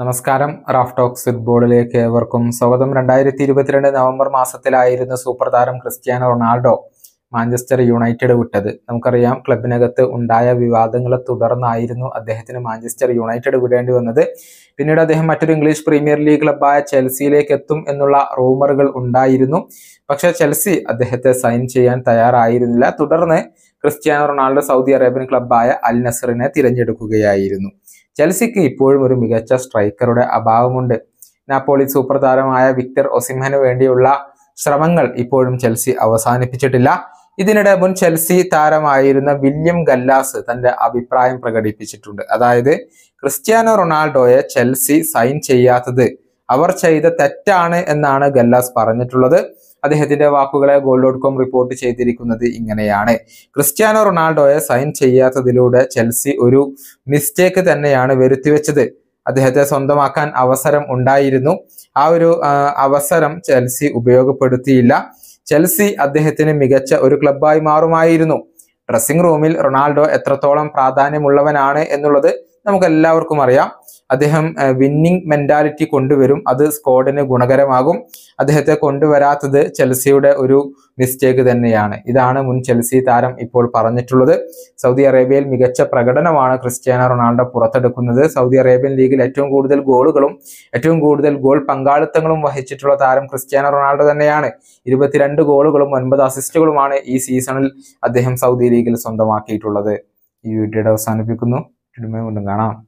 നമസ്കാരം Raf talks ഫുട്ബോളിലേക്ക് ഏവർക്കും സ്വാഗതം രണ്ടായിരത്തി ഇരുപത്തിരണ്ട് നവംബർ മാസത്തിലായിരുന്നു സൂപ്പർ താരം ക്രിസ്ത്യാനോ റൊണാൾഡോ മാഞ്ചസ്റ്റർ യുണൈറ്റഡ് വിട്ടത് നമുക്കറിയാം ക്ലബിനകത്ത് ഉണ്ടായ വിവാദങ്ങളെ തുടർന്നായിരുന്നു അദ്ദേഹത്തിന് മാഞ്ചസ്റ്റർ യുണൈറ്റഡ് വിടേണ്ടി വന്നത് പിന്നീട് അദ്ദേഹം മറ്റൊരു ഇംഗ്ലീഷ് പ്രീമിയർ ലീഗ് ക്ലബായ ചെൽസിയിലേക്ക് എത്തും എന്നുള്ള റൂമറുകൾ ഉണ്ടായിരുന്നു പക്ഷേ ചെൽസി അദ്ദേഹത്തെ സൈൻ ചെയ്യാൻ തയ്യാറായിരുന്നില്ല തുടർന്ന് ക്രിസ്ത്യാനോ റൊണാൾഡോ സൗദി അറേബ്യൻ ക്ലബായ അൽ നസറിനെ തിരഞ്ഞെടുക്കുകയായിരുന്നു ചെൽസിക്ക് ഇപ്പോഴും ഒരു മികച്ച സ്ട്രൈക്കറുടെ അഭാവമുണ്ട് നാപ്പോളി സൂപ്പർ താരമായ വിക്ടർ ഒസിംഹന് വേണ്ടിയുള്ള ശ്രമങ്ങൾ ഇപ്പോഴും ചെൽസി അവസാനിപ്പിച്ചിട്ടില്ല ഇതിനിടെ മുൻ ചെൽസി താരമായിരുന്ന വില്യം ഗല്ലാസ് തന്റെ അഭിപ്രായം പ്രകടിപ്പിച്ചിട്ടുണ്ട് അതായത് ക്രിസ്ത്യാനോ റൊണാൾഡോയെ ചെൽസി സൈൻ ചെയ്യാത്തത് അവർ ചെയ്ത തെറ്റാണ് എന്നാണ് ഗല്ലാസ് പറഞ്ഞിട്ടുള്ളത് അദ്ദേഹത്തിന്റെ വാക്കുകളെ ഗോൾ ഡോട്ട് കോം റിപ്പോർട്ട് ചെയ്തിരിക്കുന്നത് ഇങ്ങനെയാണ് ക്രിസ്ത്യാനോ റൊണാൾഡോയെ സൈൻ ചെയ്യാത്തതിലൂടെ ചെൽസി ഒരു മിസ്റ്റേക്ക് തന്നെയാണ് വരുത്തിവെച്ചത് അദ്ദേഹത്തെ സ്വന്തമാക്കാൻ അവസരം ഉണ്ടായിരുന്നു ആ ഒരു അവസരം ചെൽസി ഉപയോഗപ്പെടുത്തിയില്ല ചെൽസി അദ്ദേഹത്തിന് മികച്ച ഒരു ക്ലബ്ബായി മാറുമായിരുന്നു ഡ്രസ്സിംഗ് റൂമിൽ റൊണാൾഡോ എത്രത്തോളം പ്രാധാന്യമുള്ളവനാണ് എന്നുള്ളത് നമുക്ക് എല്ലാവർക്കും അറിയാം അദ്ദേഹം വിന്നിംഗ് മെന്റാലിറ്റി കൊണ്ടുവരും അത് സ്കോഡിന് ഗുണകരമാകും അദ്ദേഹത്തെ കൊണ്ടുവരാത്തത് ചെൽസിയുടെ ഒരു മിസ്റ്റേക്ക് തന്നെയാണ് ഇതാണ് മുൻ ചെൽസി താരം ഇപ്പോൾ പറഞ്ഞിട്ടുള്ളത് സൗദി അറേബ്യയിൽ മികച്ച പ്രകടനമാണ് ക്രിസ്ത്യാനോ റൊണാൾഡോ പുറത്തെടുക്കുന്നത് സൗദി അറേബ്യൻ ലീഗിൽ ഏറ്റവും കൂടുതൽ ഗോളുകളും ഏറ്റവും കൂടുതൽ ഗോൾ പങ്കാളിത്തങ്ങളും വഹിച്ചിട്ടുള്ള താരം ക്രിസ്ത്യാനോ റൊണാൾഡോ തന്നെയാണ് ഇരുപത്തിരണ്ട് ഗോളുകളും ഒൻപത് അസിസ്റ്റുകളുമാണ് ഈ സീസണിൽ അദ്ദേഹം സൗദി ലീഗിൽ സ്വന്തമാക്കിയിട്ടുള്ളത് ഈ വീഡിയോയുടെ അവസാനിപ്പിക്കുന്നു സിനിമ കൊണ്ടും കാണാം